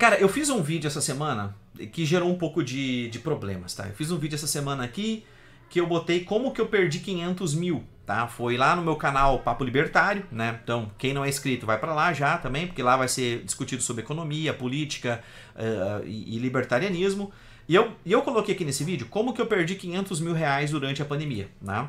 Cara, eu fiz um vídeo essa semana que gerou um pouco de, de problemas, tá? Eu fiz um vídeo essa semana aqui que eu botei como que eu perdi 500 mil, tá? Foi lá no meu canal Papo Libertário, né? Então, quem não é inscrito vai para lá já também, porque lá vai ser discutido sobre economia, política uh, e, e, libertarianismo. E eu, e eu coloquei aqui nesse vídeo como que eu perdi 500 mil reais durante a pandemia, né?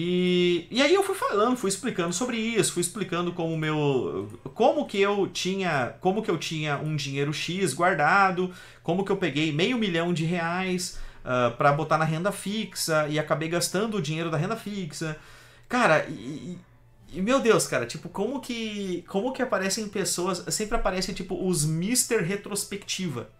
E, e aí eu fui falando, fui explicando sobre isso, fui explicando como meu. como que eu tinha. como que eu tinha um dinheiro X guardado, como que eu peguei meio milhão de reais uh, ah, para botar na renda fixa e acabei gastando o dinheiro da renda fixa. Cara, e, e, meu Deus, cara, tipo, como que. Como que aparecem pessoas. Sempre aparecem, tipo, os Mister Retrospectiva.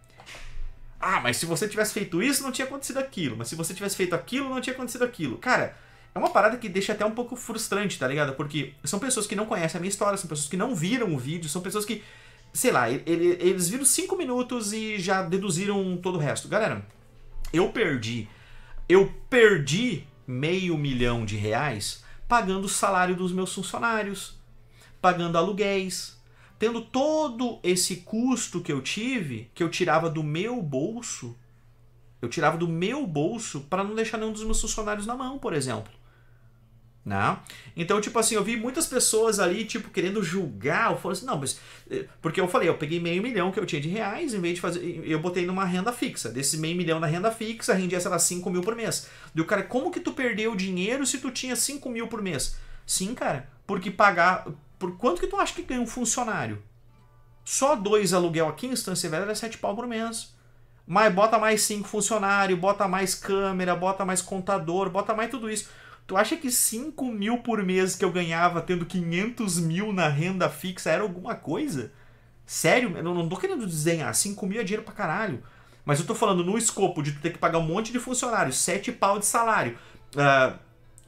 Ah, mas se você tivesse feito isso, não tinha acontecido aquilo. Mas se você tivesse feito aquilo, não tinha acontecido aquilo. Cara é uma parada que deixa até um pouco frustrante, tá ligado? Porque são pessoas que não conhecem a minha história, são pessoas que não viram o vídeo, são pessoas que, sei lá, ele, eles viram cinco minutos e já deduziram todo o resto. Galera, eu perdi. Eu perdi meio milhão de reais pagando o salário dos meus funcionários, pagando aluguéis, tendo todo esse custo que eu tive, que eu tirava do meu bolso, eu tirava do meu bolso para não deixar nenhum dos meus funcionários na mão, por exemplo. Né? Então, tipo assim, eu vi muitas pessoas ali, tipo, querendo julgar, eu falei assim, não, mas. Eh, porque eu falei, eu peguei meio milhão que eu tinha de reais, em vez de fazer. Eu botei numa renda fixa. Desse meio milhão na renda fixa, rendia, sei lá, 5 mil por mês. E o cara, como que tu perdeu dinheiro se tu tinha 5 mil por mês? Sim, cara, porque pagar. Por quanto que tu acha que ganha um funcionário? Só dois aluguel aqui em Instância Velha era 7 pau por mês mas bota mais cinco funcionários, bota mais câmera, bota mais contador, bota mais tudo isso. Tu acha que 5 mil por mês que eu ganhava tendo 500 mil na renda fixa era alguma coisa? Sério? Eu não tô querendo desenhar. 5 ah, mil é dinheiro pra caralho. Mas eu tô falando no escopo de tu ter que pagar um monte de funcionários, 7 pau de salário. Uh,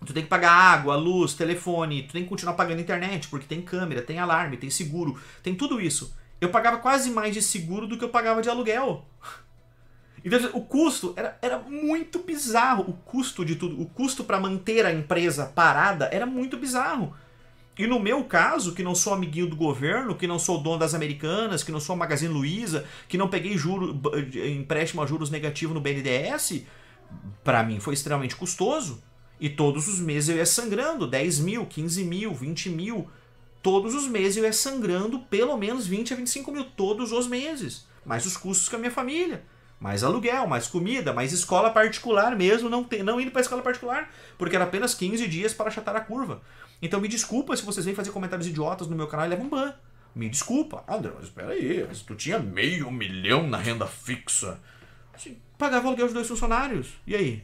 tu tem que pagar água, luz, telefone, tu tem que continuar pagando internet, porque tem câmera, tem alarme, tem seguro, tem tudo isso. Eu pagava quase mais de seguro do que eu pagava de aluguel. Então, o custo era, era muito bizarro. O custo de tudo, o custo para manter a empresa parada era muito bizarro. E no meu caso, que não sou amiguinho do governo, que não sou dono das Americanas, que não sou Magazine Luiza, que não peguei juro, empréstimo a juros negativo no BNDES, para mim foi extremamente custoso. E todos os meses eu ia sangrando 10 mil, 15 mil, 20 mil. Todos os meses eu ia sangrando pelo menos 20 a 25 mil, todos os meses. Mais os custos com a minha família mais aluguel, mais comida, mais escola particular mesmo, não, não indo para escola particular, porque era apenas 15 dias para achatar a curva. Então me desculpa se vocês vêm fazer comentários idiotas no meu canal e levam ban. Me desculpa. André, mas peraí, mas tu tinha meio milhão na renda fixa. Assim, pagava o aluguel dos dois funcionários. E aí?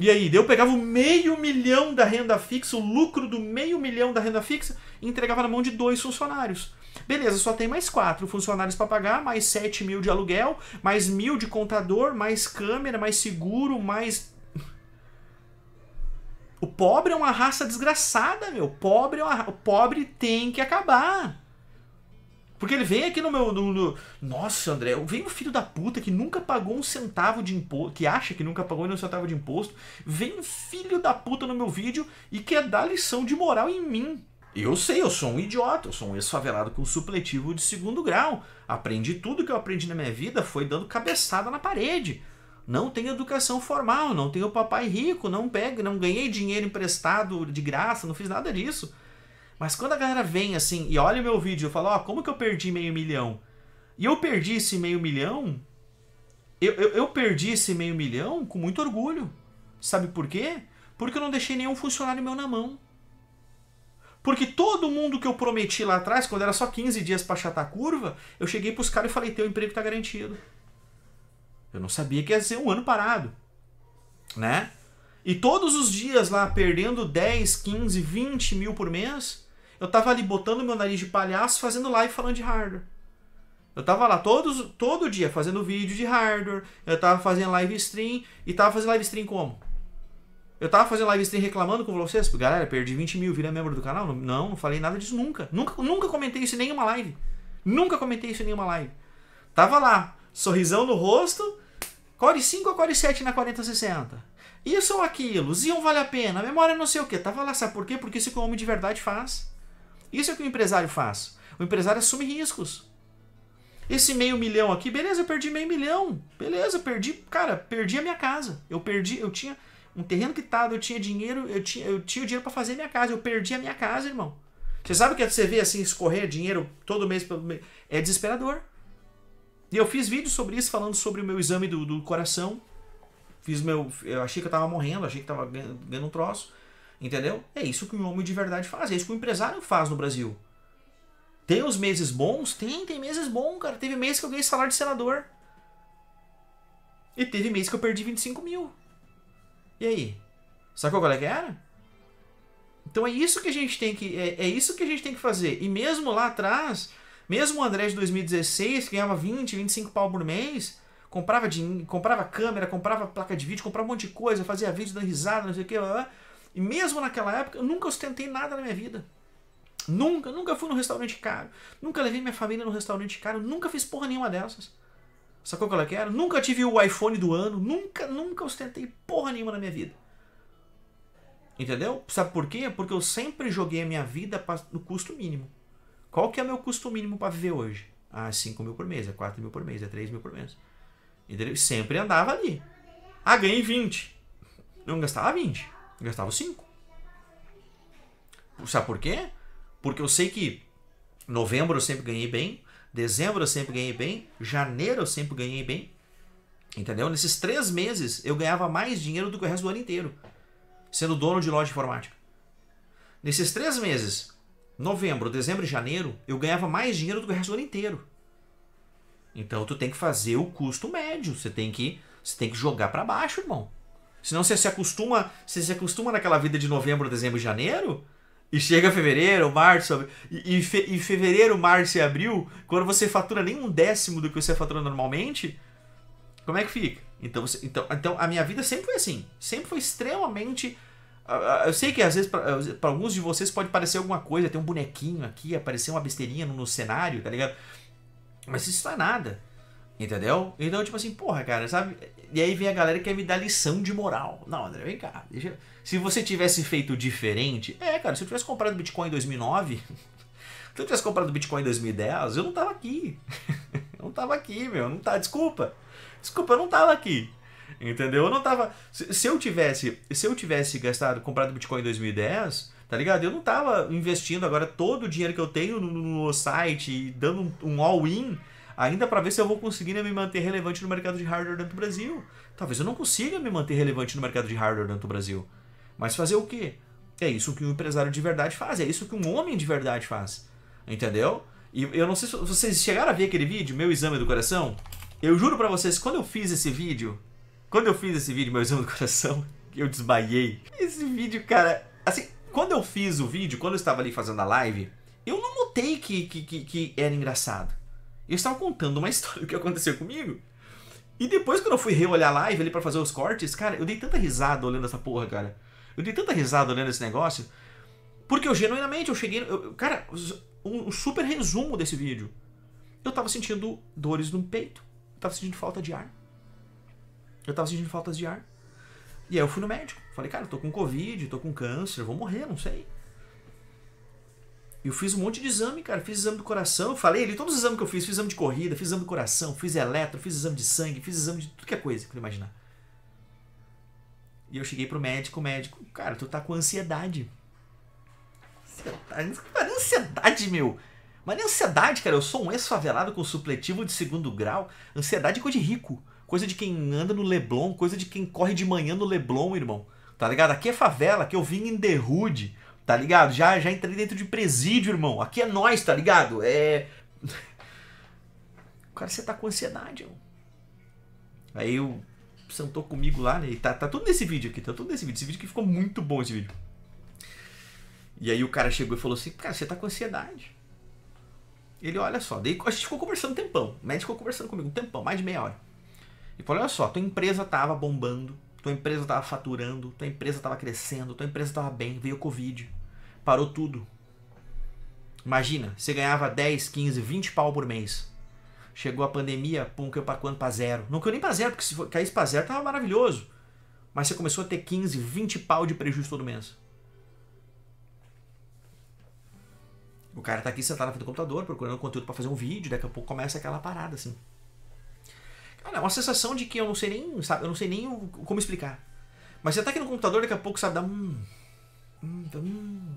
E aí, eu pegava o meio milhão da renda fixa, o lucro do meio milhão da renda fixa, e entregava na mão de dois funcionários. Beleza, só tem mais quatro funcionários para pagar, mais 7 mil de aluguel, mais mil de contador, mais câmera, mais seguro, mais. O pobre é uma raça desgraçada, meu. Pobre é uma... O pobre tem que acabar. Porque ele vem aqui no meu. No, no... Nossa, André, vem o filho da puta que nunca pagou um centavo de imposto. Que acha que nunca pagou um centavo de imposto. Vem um filho da puta no meu vídeo e quer dar lição de moral em mim. Eu sei, eu sou um idiota, eu sou um ex-favelado com supletivo de segundo grau. Aprendi tudo que eu aprendi na minha vida foi dando cabeçada na parede. Não tenho educação formal, não tenho papai rico, não pego, não ganhei dinheiro emprestado de graça, não fiz nada disso. Mas quando a galera vem assim e olha o meu vídeo, e fala, ó, oh, como que eu perdi meio milhão? E eu perdi esse meio milhão, eu, eu, eu perdi esse meio milhão com muito orgulho. Sabe por quê? Porque eu não deixei nenhum funcionário meu na mão. Porque todo mundo que eu prometi lá atrás, quando era só 15 dias para achatar a curva, eu cheguei pros caras e falei: teu emprego tá garantido. Eu não sabia que ia ser um ano parado. Né? E todos os dias lá, perdendo 10, 15, 20 mil por mês, eu tava ali botando meu nariz de palhaço, fazendo live falando de hardware. Eu tava lá todos, todo dia fazendo vídeo de hardware, eu tava fazendo live stream, e tava fazendo live stream como? Eu tava fazendo live stream reclamando com vocês, galera, perdi 20 mil, vira membro do canal. Não, não falei nada disso nunca. Nunca, nunca comentei isso em nenhuma live. Nunca comentei isso em nenhuma live. Tava lá, sorrisão no rosto, Core 5 ou Core 7 na 4060. Isso ou aquilo, Xeon vale a pena, memória não sei o que. Tava lá, sabe por quê? Porque isso que o homem de verdade faz. Isso é o que o empresário faz. O empresário assume riscos. Esse meio milhão aqui, beleza, eu perdi meio milhão. Beleza, perdi, cara, perdi a minha casa. Eu perdi, eu tinha um terreno quitado, eu tinha dinheiro, eu tinha, eu tinha o dinheiro para fazer minha casa, eu perdi a minha casa, irmão. Você sabe o que é você vê assim escorrer dinheiro todo mês? É desesperador. E eu fiz vídeo sobre isso, falando sobre o meu exame do, do coração. Fiz meu. Eu achei que eu tava morrendo, achei que tava ganhando um troço. Entendeu? É isso que um homem de verdade faz, é isso que um empresário faz no Brasil. Tem os meses bons? Tem, tem meses bons, cara. Teve mês que eu ganhei salário de senador. E teve mês que eu perdi 25 mil. E aí? Sacou qual é que era? Então é isso que a gente tem que é, é isso que a gente tem que fazer. E mesmo lá atrás, mesmo o André de 2016 que ganhava 20, 25 pau por mês, comprava de, comprava câmera, comprava placa de vídeo, comprava um monte de coisa, fazia vídeo dando risada, não sei o que, lá, e mesmo naquela época eu nunca ostentei nada na minha vida. Nunca, nunca fui num restaurante caro, nunca levei minha família num restaurante caro, nunca fiz porra nenhuma dessas. Sacou qual é que era? Nunca tive o iPhone do ano, nunca, nunca ostentei porra nenhuma na minha vida. Entendeu? Sabe por quê? Porque eu sempre joguei a minha vida no custo mínimo. Qual que é o meu custo mínimo para viver hoje? Ah, 5 mil por mês, é 4 mil por mês, é 3 mil por mês. Entendeu? Sempre andava ali. Ah, ganhei 20. Não gastava 20, gastava 5. Sabe por quê? Porque eu sei que novembro eu sempre ganhei bem, Dezembro eu sempre ganhei bem, janeiro eu sempre ganhei bem, entendeu? Nesses três meses eu ganhava mais dinheiro do que o resto do ano inteiro, sendo dono de loja de informática. Nesses três meses, novembro, dezembro e janeiro, eu ganhava mais dinheiro do que o resto do ano inteiro. Então tu tem que fazer o custo médio, você tem que, você tem que jogar para baixo, irmão. Senão você se acostuma, você se acostuma naquela vida de novembro, dezembro e janeiro, e chega fevereiro, março. E, e, fe, e, fevereiro, março e abril, quando você fatura nem um décimo do que você fatura normalmente, como é que fica? Então, você, então, então a minha vida sempre foi assim. Sempre foi extremamente. Eu sei que às vezes para alguns de vocês pode parecer alguma coisa, tem um bonequinho aqui, aparecer uma besteirinha no, no cenário, tá ligado? Mas isso não é nada. Entendeu? Então, tipo assim, porra, cara, sabe? E aí vem a galera que quer me dar lição de moral. Não, André, vem cá. Deixa... Se você tivesse feito diferente. É, cara, se eu tivesse comprado Bitcoin em 2009. se eu tivesse comprado Bitcoin em 2010, eu não tava aqui. eu não tava aqui, meu. Não tá, desculpa. Desculpa, eu não tava aqui. Entendeu? Eu não tava. Se, eu tivesse. Se eu tivesse gastado, comprado Bitcoin em 2010, tá ligado? Eu não tava investindo agora todo o dinheiro que eu tenho no, no site, dando um, um all-in ainda para ver se eu vou conseguir né, me manter relevante no mercado de hardware dentro do Brasil. Talvez eu não consiga me manter relevante no mercado de hardware dentro do Brasil. Mas fazer o quê? É isso que um empresário de verdade faz, é isso que um homem de verdade faz. Entendeu? E eu não sei se vocês chegaram a ver aquele vídeo, meu exame do coração. Eu juro para vocês, quando eu fiz esse vídeo, quando eu fiz esse vídeo, meu exame do coração, eu desmaiei. Esse vídeo, cara, assim, quando eu fiz o vídeo, quando eu estava ali fazendo a live, eu não notei que, que, que, que era engraçado. Eu estava contando uma história do que aconteceu comigo. E depois, quando eu fui reolhar a live ali pra fazer os cortes, cara, eu dei tanta risada olhando essa porra, cara. Eu dei tanta risada olhando esse negócio. Porque eu genuinamente eu cheguei. Eu, cara, um, super resumo desse vídeo. Eu tava sentindo dores no peito. Eu tava sentindo falta de ar. Eu tava sentindo faltas de ar. E aí eu fui no médico. Falei, cara, eu tô com Covid, tô com câncer, vou morrer, não sei eu fiz um monte de exame, cara. Fiz exame do coração, falei ali todos os exames que eu fiz. Fiz exame de corrida, fiz exame do coração, fiz eletro, fiz exame de sangue, fiz exame de tudo que é coisa que eu imaginar. E eu cheguei pro médico, o médico, cara, tu tá com ansiedade. Ansiedade, mas ansiedade meu. Mas nem ansiedade, cara. Eu sou um ex-favelado com supletivo de segundo grau. Ansiedade é coisa de rico. Coisa de quem anda no Leblon, coisa de quem corre de manhã no Leblon, irmão. Tá ligado? Aqui é favela, aqui eu vim em The Hood tá ligado? Já, já entrei dentro de presídio, irmão. Aqui é nós, tá ligado? É. Cara, você tá com ansiedade, irmão. Aí o sentou comigo lá, né? E tá, tá tudo nesse vídeo aqui, tá tudo nesse vídeo. Esse vídeo que ficou muito bom, esse vídeo. E aí o cara chegou e falou assim, cara, você tá com ansiedade. Ele, olha só, daí a gente ficou conversando um tempão. O médico ficou conversando comigo um tempão, mais de meia hora. E falou, olha só, tua empresa tava bombando, tua empresa estava faturando, tua empresa estava crescendo, tua empresa estava bem, veio o Covid, parou tudo. Imagina, você ganhava 10, 15, 20 pau por mês. Chegou a pandemia, pum, caiu para quanto? Para zero. Não caiu nem para zero, porque se caísse para zero tava maravilhoso. Mas você começou a ter 15, 20 pau de prejuízo todo mês. O cara tá aqui sentado na frente do computador, procurando conteúdo para fazer um vídeo, daqui a pouco começa aquela parada assim. Ah, é uma sensação de que eu não sei nem, sabe, eu não sei nem como explicar. Mas você tá aqui no computador, daqui a pouco, sabe, dá um. Hum, hum,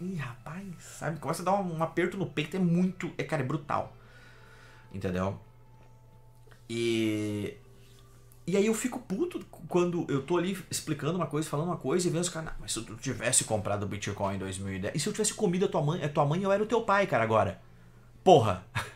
Ih, rapaz, sabe? Começa a dar um, aperto no peito, é muito. É, cara, é brutal. Entendeu? E. E aí eu fico puto quando eu tô ali explicando uma coisa, falando uma coisa e vendo os caras, mas se tu tivesse comprado Bitcoin em 2010, e se eu tivesse comido a tua mãe, a tua mãe eu era o teu pai, cara, agora. Porra.